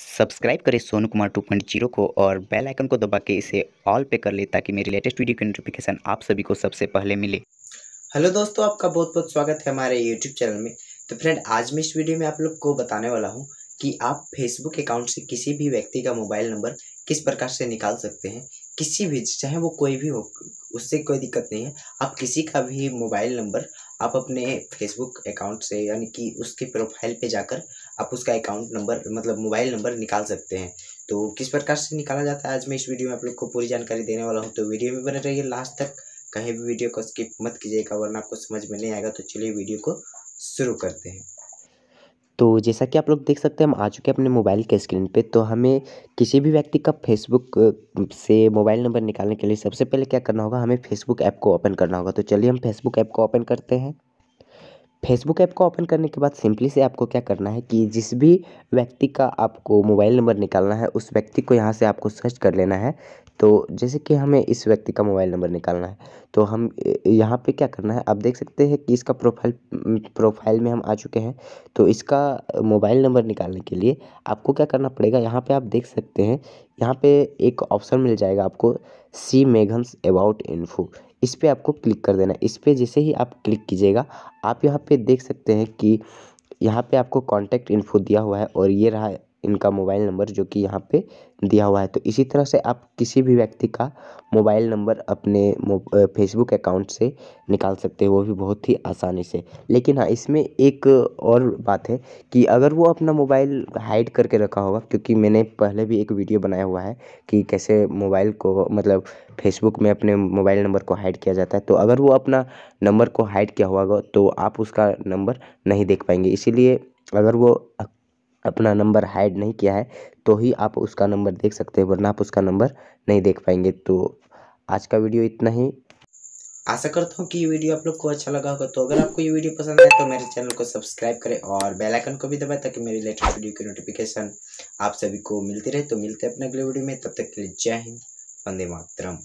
subscribe करें Sonu Kumar two point zero को और बेल आइकन को दबा के इसे ऑल पे कर ले ताकि मेरी लेटेस्ट वीडियो की नोटिफिकेशन आप सभी को सबसे पहले मिले हेलो दोस्तों आपका बहुत बहुत स्वागत है हमारे यूट्यूब चैनल में तो फ्रेंड आज मैं इस वीडियो में आप लोग को बताने वाला हूँ कि आप फेसबुक अकाउंट से किसी भी व्यक्ति का मोबाइल नंबर किस प्रकार से निकाल सकते हैं किसी भी चाहे वो कोई भी हो उससे कोई दिक्कत नहीं है आप किसी का भी मोबाइल नंबर आप अपने फेसबुक अकाउंट से यानी कि उसके प्रोफाइल पे जाकर आप उसका अकाउंट नंबर मतलब मोबाइल नंबर निकाल सकते हैं तो किस प्रकार से निकाला जाता है आज मैं इस वीडियो में आप लोग को पूरी जानकारी देने वाला हूँ तो वीडियो में बने रहिए लास्ट तक कहीं भी वीडियो को स्किप मत कीजिएगा वरना आपको समझ में नहीं आएगा तो चलिए वीडियो को शुरू करते हैं तो जैसा कि आप लोग देख सकते हैं हम आ चुके हैं अपने मोबाइल के स्क्रीन पे तो हमें किसी भी व्यक्ति का फेसबुक से मोबाइल नंबर निकालने के लिए सबसे पहले क्या करना होगा हमें फेसबुक ऐप को ओपन करना होगा तो चलिए हम फेसबुक ऐप को ओपन करते हैं फेसबुक ऐप को ओपन करने के बाद सिंपली से आपको क्या करना है कि जिस भी व्यक्ति का आपको मोबाइल नंबर निकालना है उस व्यक्ति को यहाँ से आपको सर्च कर लेना है तो जैसे कि हमें इस व्यक्ति का मोबाइल नंबर निकालना है तो हम यहाँ पे क्या करना है आप देख सकते हैं कि इसका प्रोफाइल प्रोफाइल में हम आ चुके हैं तो इसका मोबाइल नंबर निकालने के लिए आपको क्या करना पड़ेगा यहाँ पर आप देख सकते हैं यहाँ पर एक ऑप्शन मिल जाएगा आपको सी मेघन्स अबाउट इन्फो इस पर आपको क्लिक कर देना है इस पर जैसे ही आप क्लिक कीजिएगा आप यहाँ पर देख सकते हैं कि यहाँ पर आपको कॉन्टैक्ट इन्फो दिया हुआ है और ये रहा इनका मोबाइल नंबर जो कि यहाँ पे दिया हुआ है तो इसी तरह से आप किसी भी व्यक्ति का मोबाइल नंबर अपने फेसबुक अकाउंट से निकाल सकते हो वो भी बहुत ही आसानी से लेकिन हाँ इसमें एक और बात है कि अगर वो अपना मोबाइल हाइड करके रखा होगा क्योंकि मैंने पहले भी एक वीडियो बनाया हुआ है कि कैसे मोबाइल को मतलब फेसबुक में अपने मोबाइल नंबर को हाइड किया जाता है तो अगर वो अपना नंबर को हाइड किया हुआ होगा तो आप उसका नंबर नहीं देख पाएंगे इसीलिए अगर वो अपना नंबर हाइड नहीं किया है तो ही आप उसका नंबर देख सकते हैं वरना आप उसका नंबर नहीं देख पाएंगे तो आज का वीडियो इतना ही आशा करता हूँ कि ये वीडियो आप लोग को अच्छा लगा होगा तो अगर आपको ये वीडियो पसंद आए तो मेरे चैनल को सब्सक्राइब करें और बेल आइकन को भी दबाएं ताकि मेरी लेटेस्ट वीडियो की नोटिफिकेशन आप सभी को मिलती रहे तो मिलते हैं अपने अगले वीडियो में तब तक के लिए जय हिंद वंदे मातरम